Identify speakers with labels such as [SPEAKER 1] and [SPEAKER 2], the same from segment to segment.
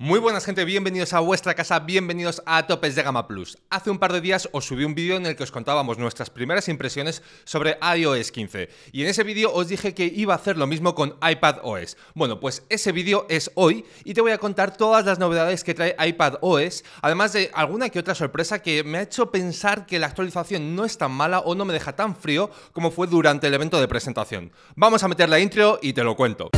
[SPEAKER 1] Muy buenas gente, bienvenidos a vuestra casa, bienvenidos a Topes de Gama Plus. Hace un par de días os subí un vídeo en el que os contábamos nuestras primeras impresiones sobre iOS 15 y en ese vídeo os dije que iba a hacer lo mismo con iPadOS. Bueno, pues ese vídeo es hoy y te voy a contar todas las novedades que trae iPadOS, además de alguna que otra sorpresa que me ha hecho pensar que la actualización no es tan mala o no me deja tan frío como fue durante el evento de presentación. Vamos a meter la intro y te lo cuento.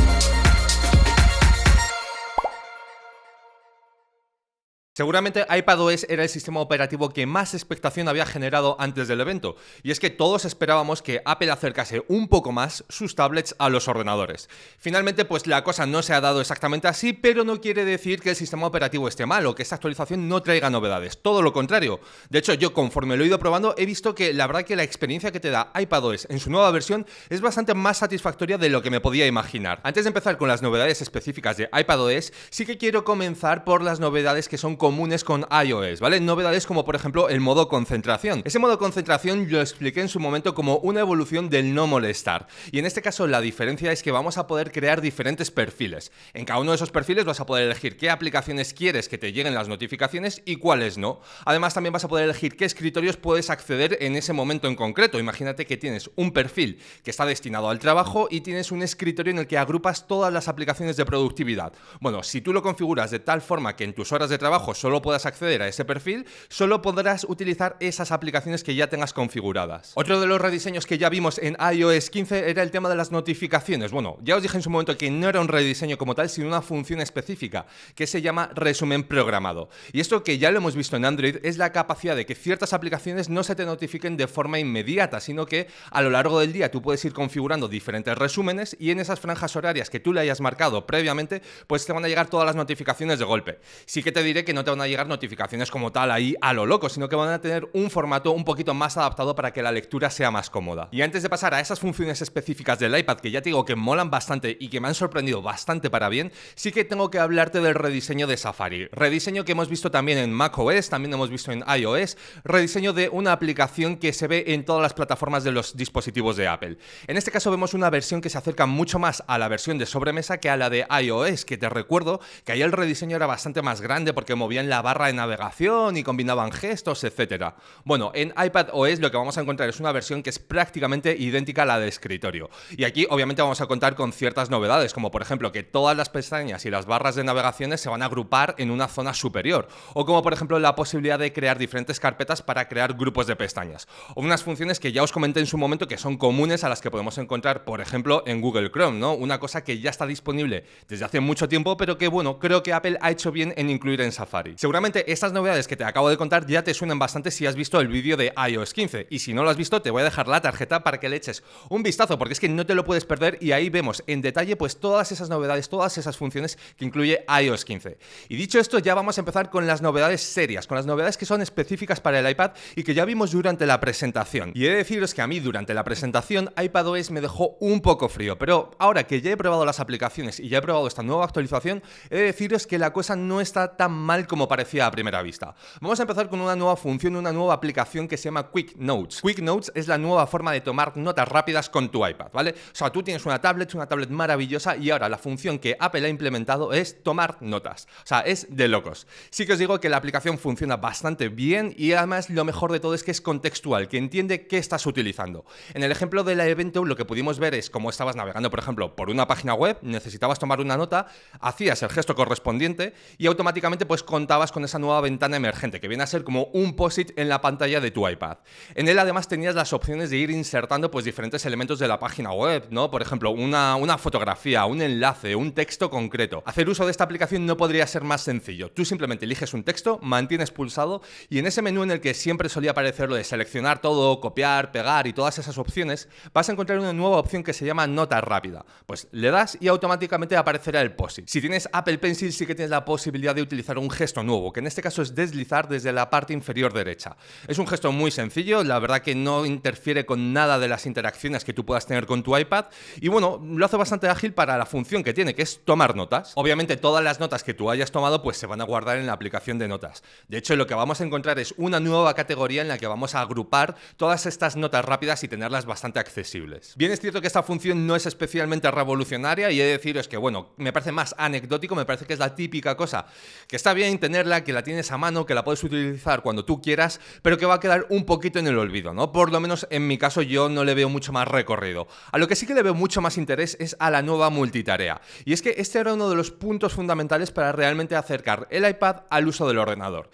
[SPEAKER 1] Seguramente iPadOS era el sistema operativo que más expectación había generado antes del evento, y es que todos esperábamos que Apple acercase un poco más sus tablets a los ordenadores. Finalmente, pues la cosa no se ha dado exactamente así, pero no quiere decir que el sistema operativo esté mal o que esta actualización no traiga novedades, todo lo contrario. De hecho, yo conforme lo he ido probando he visto que la verdad que la experiencia que te da iPadOS en su nueva versión es bastante más satisfactoria de lo que me podía imaginar. Antes de empezar con las novedades específicas de iPadOS, sí que quiero comenzar por las novedades que son comunes con iOS, ¿vale? Novedades como por ejemplo el modo concentración. Ese modo concentración lo expliqué en su momento como una evolución del no molestar. Y en este caso la diferencia es que vamos a poder crear diferentes perfiles. En cada uno de esos perfiles vas a poder elegir qué aplicaciones quieres que te lleguen las notificaciones y cuáles no. Además también vas a poder elegir qué escritorios puedes acceder en ese momento en concreto. Imagínate que tienes un perfil que está destinado al trabajo y tienes un escritorio en el que agrupas todas las aplicaciones de productividad. Bueno, si tú lo configuras de tal forma que en tus horas de trabajo solo puedas acceder a ese perfil, solo podrás utilizar esas aplicaciones que ya tengas configuradas. Otro de los rediseños que ya vimos en iOS 15 era el tema de las notificaciones. Bueno, ya os dije en su momento que no era un rediseño como tal, sino una función específica que se llama resumen programado. Y esto que ya lo hemos visto en Android es la capacidad de que ciertas aplicaciones no se te notifiquen de forma inmediata, sino que a lo largo del día tú puedes ir configurando diferentes resúmenes y en esas franjas horarias que tú le hayas marcado previamente, pues te van a llegar todas las notificaciones de golpe. Sí que te diré que no van a llegar notificaciones como tal ahí a lo loco, sino que van a tener un formato un poquito más adaptado para que la lectura sea más cómoda. Y antes de pasar a esas funciones específicas del iPad, que ya te digo que molan bastante y que me han sorprendido bastante para bien, sí que tengo que hablarte del rediseño de Safari. Rediseño que hemos visto también en macOS, también hemos visto en iOS, rediseño de una aplicación que se ve en todas las plataformas de los dispositivos de Apple. En este caso vemos una versión que se acerca mucho más a la versión de sobremesa que a la de iOS, que te recuerdo que ahí el rediseño era bastante más grande porque movía en la barra de navegación y combinaban gestos, etc. Bueno, en iPad OS lo que vamos a encontrar es una versión que es prácticamente idéntica a la de escritorio. Y aquí obviamente vamos a contar con ciertas novedades, como por ejemplo que todas las pestañas y las barras de navegaciones se van a agrupar en una zona superior, o como por ejemplo la posibilidad de crear diferentes carpetas para crear grupos de pestañas, o unas funciones que ya os comenté en su momento que son comunes a las que podemos encontrar, por ejemplo, en Google Chrome, ¿no? Una cosa que ya está disponible desde hace mucho tiempo, pero que bueno, creo que Apple ha hecho bien en incluir en Safari. Seguramente estas novedades que te acabo de contar ya te suenan bastante si has visto el vídeo de iOS 15 y si no lo has visto te voy a dejar la tarjeta para que le eches un vistazo porque es que no te lo puedes perder y ahí vemos en detalle pues todas esas novedades, todas esas funciones que incluye iOS 15. Y dicho esto ya vamos a empezar con las novedades serias, con las novedades que son específicas para el iPad y que ya vimos durante la presentación. Y he de deciros que a mí durante la presentación iPadOS me dejó un poco frío, pero ahora que ya he probado las aplicaciones y ya he probado esta nueva actualización, he de deciros que la cosa no está tan mal como parecía a primera vista. Vamos a empezar con una nueva función, una nueva aplicación que se llama Quick Notes. Quick Notes es la nueva forma de tomar notas rápidas con tu iPad, ¿vale? O sea, tú tienes una tablet, una tablet maravillosa y ahora la función que Apple ha implementado es tomar notas. O sea, es de locos. Sí que os digo que la aplicación funciona bastante bien y además lo mejor de todo es que es contextual, que entiende qué estás utilizando. En el ejemplo de la evento lo que pudimos ver es cómo estabas navegando, por ejemplo, por una página web, necesitabas tomar una nota, hacías el gesto correspondiente y automáticamente pues contabas con esa nueva ventana emergente, que viene a ser como un post-it en la pantalla de tu iPad. En él además tenías las opciones de ir insertando pues diferentes elementos de la página web, ¿no? Por ejemplo, una, una fotografía, un enlace, un texto concreto. Hacer uso de esta aplicación no podría ser más sencillo. Tú simplemente eliges un texto, mantienes pulsado y en ese menú en el que siempre solía aparecer lo de seleccionar todo, copiar, pegar y todas esas opciones, vas a encontrar una nueva opción que se llama nota rápida. Pues le das y automáticamente aparecerá el POSIT. Si tienes Apple Pencil sí que tienes la posibilidad de utilizar un gesto nuevo, que en este caso es deslizar desde la parte inferior derecha. Es un gesto muy sencillo, la verdad que no interfiere con nada de las interacciones que tú puedas tener con tu iPad y bueno, lo hace bastante ágil para la función que tiene, que es tomar notas. Obviamente todas las notas que tú hayas tomado pues se van a guardar en la aplicación de notas. De hecho, lo que vamos a encontrar es una nueva categoría en la que vamos a agrupar todas estas notas rápidas y tenerlas bastante accesibles. Bien es cierto que esta función no es especialmente revolucionaria y he de deciros que bueno, me parece más anecdótico, me parece que es la típica cosa que está bien tenerla, que la tienes a mano, que la puedes utilizar cuando tú quieras, pero que va a quedar un poquito en el olvido, ¿no? Por lo menos en mi caso yo no le veo mucho más recorrido. A lo que sí que le veo mucho más interés es a la nueva multitarea. Y es que este era uno de los puntos fundamentales para realmente acercar el iPad al uso del ordenador.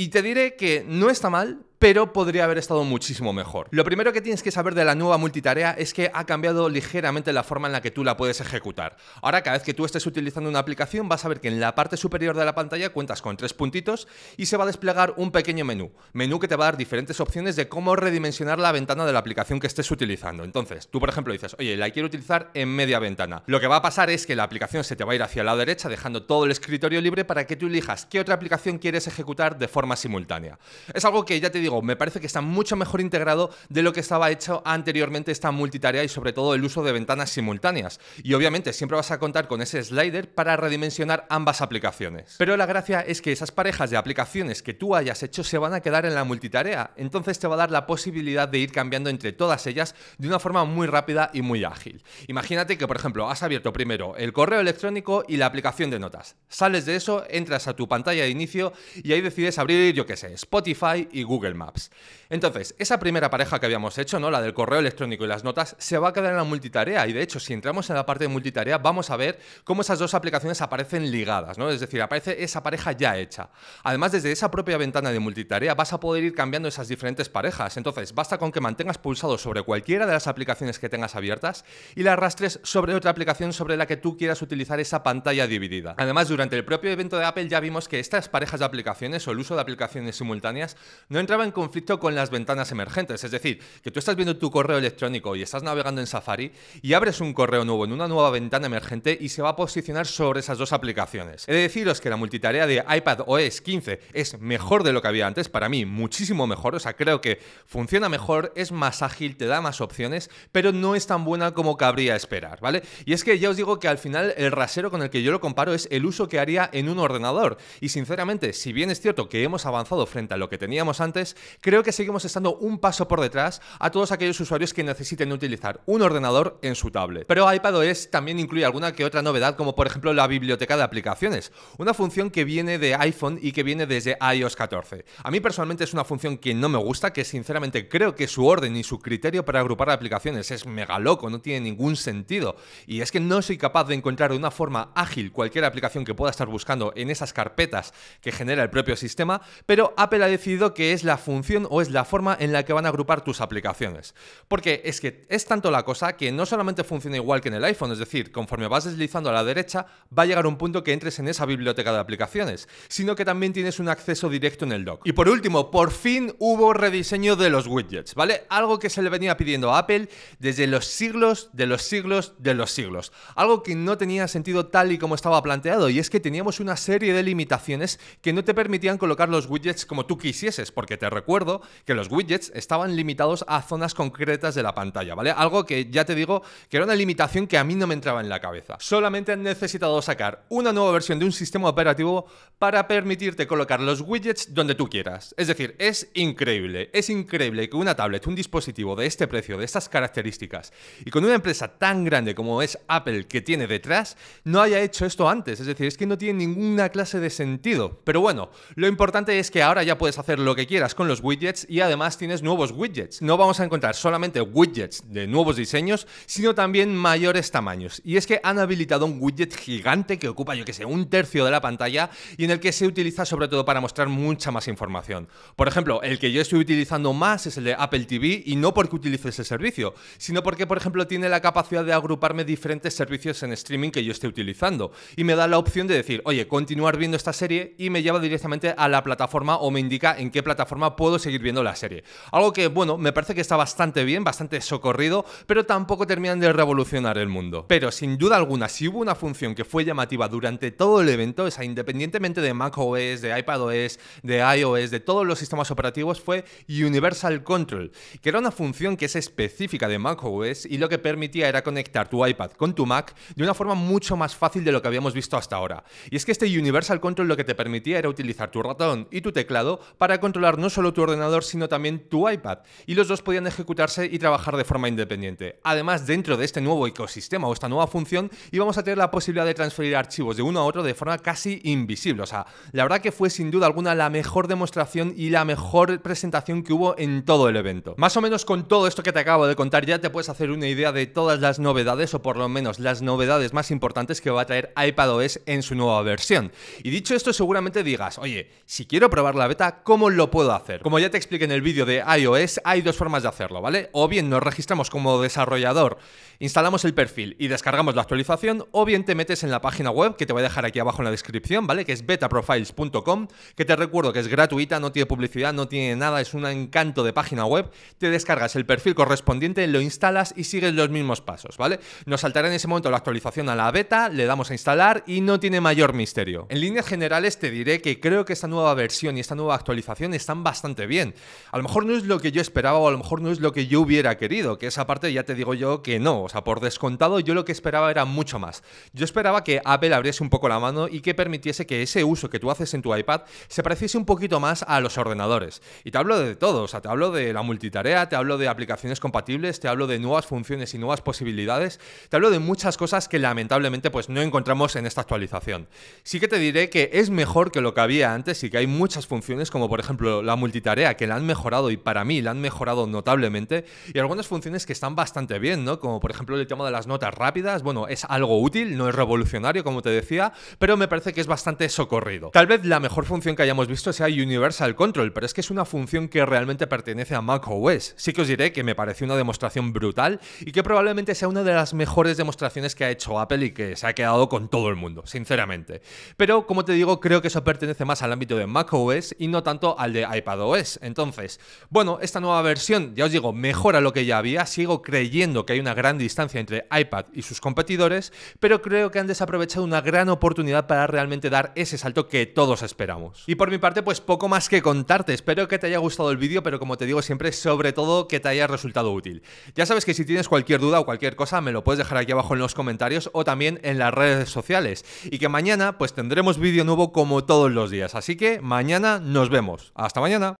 [SPEAKER 1] Y te diré que no está mal, pero podría haber estado muchísimo mejor. Lo primero que tienes que saber de la nueva multitarea es que ha cambiado ligeramente la forma en la que tú la puedes ejecutar. Ahora cada vez que tú estés utilizando una aplicación vas a ver que en la parte superior de la pantalla cuentas con tres puntitos y se va a desplegar un pequeño menú. Menú que te va a dar diferentes opciones de cómo redimensionar la ventana de la aplicación que estés utilizando. Entonces, tú por ejemplo dices, oye, la quiero utilizar en media ventana. Lo que va a pasar es que la aplicación se te va a ir hacia la derecha dejando todo el escritorio libre para que tú elijas qué otra aplicación quieres ejecutar de forma simultánea. Es algo que ya te digo, me parece que está mucho mejor integrado de lo que estaba hecho anteriormente esta multitarea y sobre todo el uso de ventanas simultáneas. Y obviamente siempre vas a contar con ese slider para redimensionar ambas aplicaciones. Pero la gracia es que esas parejas de aplicaciones que tú hayas hecho se van a quedar en la multitarea, entonces te va a dar la posibilidad de ir cambiando entre todas ellas de una forma muy rápida y muy ágil. Imagínate que, por ejemplo, has abierto primero el correo electrónico y la aplicación de notas. Sales de eso, entras a tu pantalla de inicio y ahí decides abrir yo qué sé, Spotify y Google Maps. Entonces, esa primera pareja que habíamos hecho, ¿no? La del correo electrónico y las notas, se va a quedar en la multitarea. Y de hecho, si entramos en la parte de multitarea, vamos a ver cómo esas dos aplicaciones aparecen ligadas, ¿no? Es decir, aparece esa pareja ya hecha. Además, desde esa propia ventana de multitarea vas a poder ir cambiando esas diferentes parejas. Entonces, basta con que mantengas pulsado sobre cualquiera de las aplicaciones que tengas abiertas y la arrastres sobre otra aplicación sobre la que tú quieras utilizar esa pantalla dividida. Además, durante el propio evento de Apple ya vimos que estas parejas de aplicaciones o el uso de aplicaciones simultáneas no entraba en conflicto con las ventanas emergentes. Es decir, que tú estás viendo tu correo electrónico y estás navegando en Safari y abres un correo nuevo en una nueva ventana emergente y se va a posicionar sobre esas dos aplicaciones. He de deciros que la multitarea de iPad OS 15 es mejor de lo que había antes, para mí muchísimo mejor, o sea, creo que funciona mejor, es más ágil, te da más opciones, pero no es tan buena como cabría esperar, ¿vale? Y es que ya os digo que al final el rasero con el que yo lo comparo es el uso que haría en un ordenador. Y sinceramente, si bien es cierto que hemos avanzado frente a lo que teníamos antes, creo que seguimos estando un paso por detrás a todos aquellos usuarios que necesiten utilizar un ordenador en su tablet. Pero ipad iPadOS también incluye alguna que otra novedad, como por ejemplo la biblioteca de aplicaciones, una función que viene de iPhone y que viene desde iOS 14. A mí personalmente es una función que no me gusta, que sinceramente creo que su orden y su criterio para agrupar aplicaciones es mega loco, no tiene ningún sentido. Y es que no soy capaz de encontrar de una forma ágil cualquier aplicación que pueda estar buscando en esas carpetas que genera el propio sistema pero Apple ha decidido que es la función o es la forma en la que van a agrupar tus aplicaciones. Porque es que es tanto la cosa que no solamente funciona igual que en el iPhone, es decir, conforme vas deslizando a la derecha, va a llegar un punto que entres en esa biblioteca de aplicaciones, sino que también tienes un acceso directo en el dock. Y por último, por fin hubo rediseño de los widgets, ¿vale? Algo que se le venía pidiendo a Apple desde los siglos de los siglos de los siglos. Algo que no tenía sentido tal y como estaba planteado, y es que teníamos una serie de limitaciones que no te permitían colocar los widgets como tú quisieses, porque te recuerdo que los widgets estaban limitados a zonas concretas de la pantalla, ¿vale? Algo que ya te digo que era una limitación que a mí no me entraba en la cabeza. Solamente han necesitado sacar una nueva versión de un sistema operativo para permitirte colocar los widgets donde tú quieras. Es decir, es increíble, es increíble que una tablet, un dispositivo de este precio, de estas características, y con una empresa tan grande como es Apple que tiene detrás, no haya hecho esto antes. Es decir, es que no tiene ninguna clase de sentido. Pero bueno, lo importante es que ahora ya puedes hacer lo que quieras con los widgets y además tienes nuevos widgets. No vamos a encontrar solamente widgets de nuevos diseños, sino también mayores tamaños. Y es que han habilitado un widget gigante que ocupa, yo que sé, un tercio de la pantalla y en el que se utiliza sobre todo para mostrar mucha más información. Por ejemplo, el que yo estoy utilizando más es el de Apple TV y no porque utilice ese servicio, sino porque, por ejemplo, tiene la capacidad de agruparme diferentes servicios en streaming que yo esté utilizando y me da la opción de decir, oye, continuar viendo esta serie y me lleva directamente a la plataforma o me indica en qué plataforma puedo seguir viendo la serie. Algo que, bueno, me parece que está bastante bien, bastante socorrido, pero tampoco terminan de revolucionar el mundo. Pero sin duda alguna, si hubo una función que fue llamativa durante todo el evento, o independientemente de macOS, de iPadOS, de iOS, de todos los sistemas operativos, fue Universal Control, que era una función que es específica de macOS y lo que permitía era conectar tu iPad con tu Mac de una forma mucho más fácil de lo que habíamos visto hasta ahora. Y es que este Universal Control lo que te permitía era utilizar tu ratón y tu teclado para controlar no solo tu ordenador, sino también tu iPad, y los dos podían ejecutarse y trabajar de forma independiente. Además, dentro de este nuevo ecosistema o esta nueva función, íbamos a tener la posibilidad de transferir archivos de uno a otro de forma casi invisible. O sea, la verdad que fue sin duda alguna la mejor demostración y la mejor presentación que hubo en todo el evento. Más o menos con todo esto que te acabo de contar, ya te puedes hacer una idea de todas las novedades, o por lo menos las novedades más importantes que va a traer iPadOS en su nueva versión. Y dicho esto, seguramente digas, oye, si quiero probar la beta, ¿cómo lo puedo hacer? Como ya te expliqué en el vídeo de iOS, hay dos formas de hacerlo, ¿vale? O bien nos registramos como desarrollador, instalamos el perfil y descargamos la actualización, o bien te metes en la página web que te voy a dejar aquí abajo en la descripción, ¿vale? Que es betaprofiles.com, que te recuerdo que es gratuita, no tiene publicidad, no tiene nada, es un encanto de página web. Te descargas el perfil correspondiente, lo instalas y sigues los mismos pasos, ¿vale? Nos saltará en ese momento la actualización a la beta, le damos a instalar y no tiene mayor misterio. En líneas generales te diré que creo que esta nueva versión y esta nueva actualización están bastante bien. A lo mejor no es lo que yo esperaba o a lo mejor no es lo que yo hubiera querido, que esa parte ya te digo yo que no, o sea, por descontado yo lo que esperaba era mucho más. Yo esperaba que Apple abriese un poco la mano y que permitiese que ese uso que tú haces en tu iPad se pareciese un poquito más a los ordenadores. Y te hablo de todo, o sea, te hablo de la multitarea, te hablo de aplicaciones compatibles, te hablo de nuevas funciones y nuevas posibilidades, te hablo de muchas cosas que lamentablemente pues no encontramos en esta actualización. Sí que te diré que es mejor que lo que había antes y que hay muchas funciones, como por ejemplo la multitarea, que la han mejorado y para mí la han mejorado notablemente, y algunas funciones que están bastante bien, ¿no? Como por ejemplo el tema de las notas rápidas, bueno, es algo útil, no es revolucionario, como te decía, pero me parece que es bastante socorrido. Tal vez la mejor función que hayamos visto sea Universal Control, pero es que es una función que realmente pertenece a macOS. Sí que os diré que me pareció una demostración brutal y que probablemente sea una de las mejores demostraciones que ha hecho Apple y que se ha quedado con todo el mundo, sinceramente. Pero, como te digo, creo que eso pertenece más al ámbito de macOS y no tanto al de iPadOS. Entonces, bueno, esta nueva versión, ya os digo, mejora lo que ya había. Sigo creyendo que hay una gran distancia entre iPad y sus competidores, pero creo que han desaprovechado una gran oportunidad para realmente dar ese salto que todos esperamos. Y por mi parte, pues poco más que contarte. Espero que te haya gustado el vídeo, pero como te digo siempre, sobre todo que te haya resultado útil. Ya sabes que si tienes cualquier duda o cualquier cosa, me lo puedes dejar aquí abajo en los comentarios o también en las redes sociales. Y que mañana, pues tendremos vídeo nuevo como todos los días. Así que Mañana nos vemos. Hasta mañana.